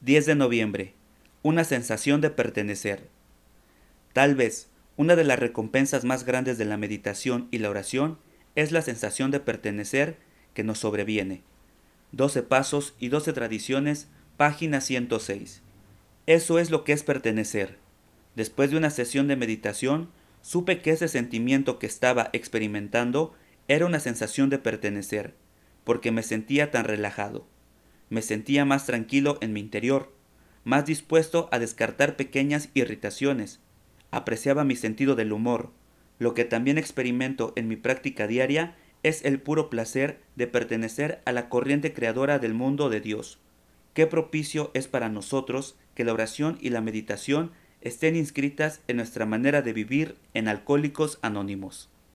10 de noviembre. Una sensación de pertenecer. Tal vez una de las recompensas más grandes de la meditación y la oración es la sensación de pertenecer que nos sobreviene. 12 Pasos y 12 Tradiciones, página 106. Eso es lo que es pertenecer. Después de una sesión de meditación, supe que ese sentimiento que estaba experimentando era una sensación de pertenecer, porque me sentía tan relajado. Me sentía más tranquilo en mi interior, más dispuesto a descartar pequeñas irritaciones. Apreciaba mi sentido del humor. Lo que también experimento en mi práctica diaria es el puro placer de pertenecer a la corriente creadora del mundo de Dios. Qué propicio es para nosotros que la oración y la meditación estén inscritas en nuestra manera de vivir en Alcohólicos Anónimos.